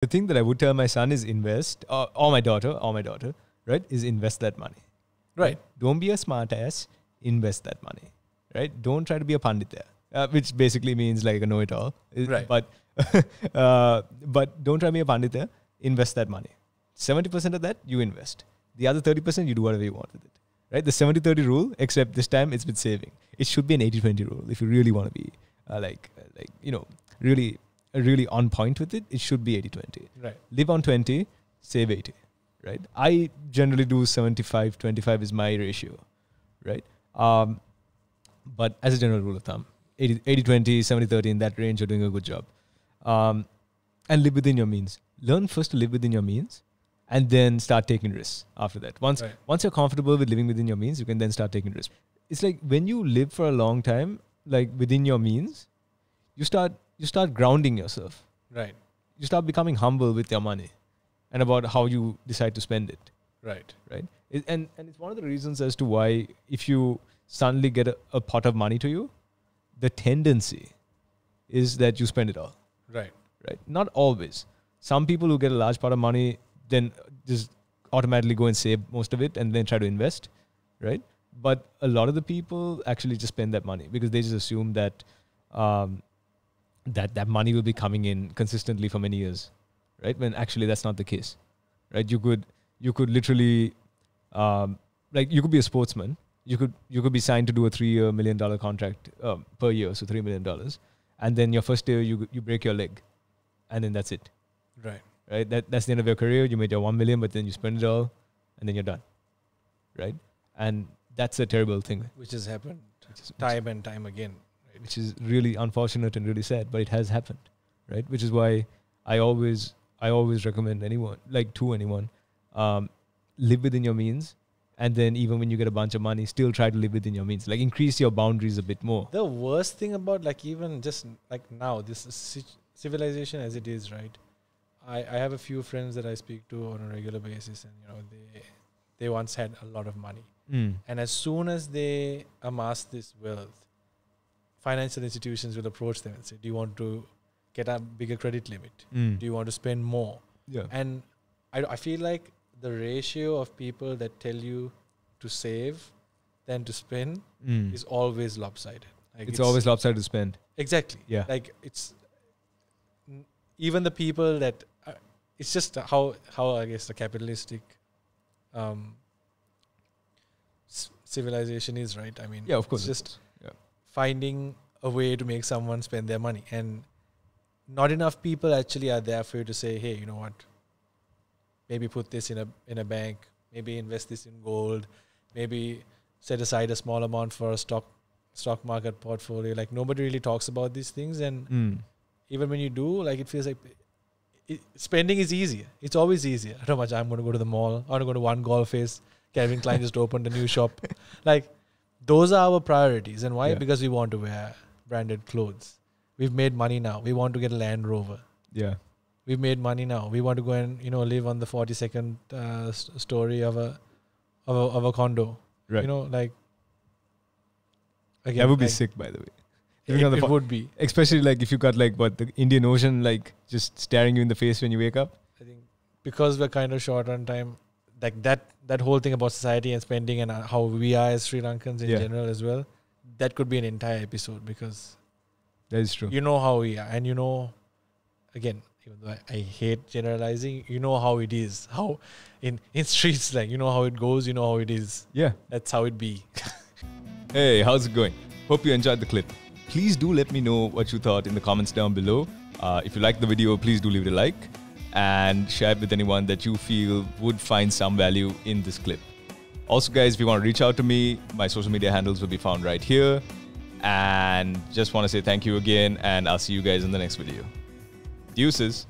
the thing that I would tell my son is invest, or, uh, or my daughter, or my daughter, right, is invest that money. Right. Don't be a smart ass. Invest that money. Right. Don't try to be a pandit there, uh, which basically means like a know-it-all. Uh, right. But uh, but don't try to be a pandit there. Invest that money. Seventy percent of that you invest. The other thirty percent you do whatever you want with it. Right. The 70-30 rule, except this time it's with saving. It should be an 80-20 rule if you really want to be uh, like uh, like you know really really on point with it, it should be 80 20. Right. Live on 20, save 80. Right. I generally do 75 25 is my ratio. Right. Um, but as a general rule of thumb, 80, 80 20, 70 30, in that range, you're doing a good job. Um, and live within your means. Learn first to live within your means and then start taking risks after that. Once right. once you're comfortable with living within your means, you can then start taking risks. It's like when you live for a long time, like within your means, you start you start grounding yourself. Right. You start becoming humble with your money and about how you decide to spend it. Right. Right. It, and, and it's one of the reasons as to why if you suddenly get a, a pot of money to you, the tendency is that you spend it all. Right. Right. Not always. Some people who get a large pot of money then just automatically go and save most of it and then try to invest. Right. But a lot of the people actually just spend that money because they just assume that um, that that money will be coming in consistently for many years, right? When actually that's not the case, right? You could you could literally um, like you could be a sportsman. You could you could be signed to do a three-year million-dollar contract um, per year, so three million dollars, and then your first year you you break your leg, and then that's it. Right. Right. That that's the end of your career. You made your one million, but then you spend it all, and then you're done. Right. And that's a terrible thing. Which has happened time and time again which is really unfortunate and really sad, but it has happened, right? Which is why I always I always recommend anyone like to anyone um, live within your means. And then even when you get a bunch of money, still try to live within your means. Like increase your boundaries a bit more. The worst thing about like even just like now this civilization as it is, right? I, I have a few friends that I speak to on a regular basis, and you know they they once had a lot of money, mm. and as soon as they amassed this wealth, financial institutions will approach them and say, "Do you want to get a bigger credit limit? Mm. Do you want to spend more?" Yeah. And I, I feel like the ratio of people that tell you to save than to spend mm. is always lopsided. Like it's, it's, always lopsided to spend. Exactly. Yeah. Like it's n- even the people that uh, it's just how how I guess the capitalistic um, civilization is right. I mean, yeah, of course, just. Of course finding a way to make someone spend their money. And not enough people actually are there for you to say, hey, you know what? Maybe put this in a in a bank. Maybe invest this in gold. Maybe set aside a small amount for a stock stock market portfolio. Like nobody really talks about these things, and mm. even when you do, like it feels like spending is easier. It's always easier. I don't much. I'm going to go to the mall. I'm going to go to one golf face. Calvin Klein just opened a new shop. Like those are our priorities. And why? Yeah. Because we want to wear branded clothes. We've made money now. We want to get a Land Rover. Yeah. We've made money now. We want to go and you know live on the forty second uh, story of a, of a of a condo. Right. You know, like again, that would be like, sick, by the way. It, it po- would be, especially like if you got like what the Indian Ocean like just staring you in the face when you wake up. I think because we're kind of short on time, like that that whole thing about society and spending and uh, how we are as Sri Lankans in yeah. general as well, that could be an entire episode because that is true. You know how we are, and you know, again, I, I, hate generalizing. You know how it is, how in in streets, like you know how it goes, you know how it is. Yeah, that's how it be. hey, how's it going? Hope you enjoyed the clip. Please do let me know what you thought in the comments down below. Uh, if you liked the video, please do leave it a like and share it with anyone that you feel would find some value in this clip. Also, guys, if you want to reach out to me, my social media handles will be found right here. And just want to say thank you again, and I'll see you guys in the next video. Deuces.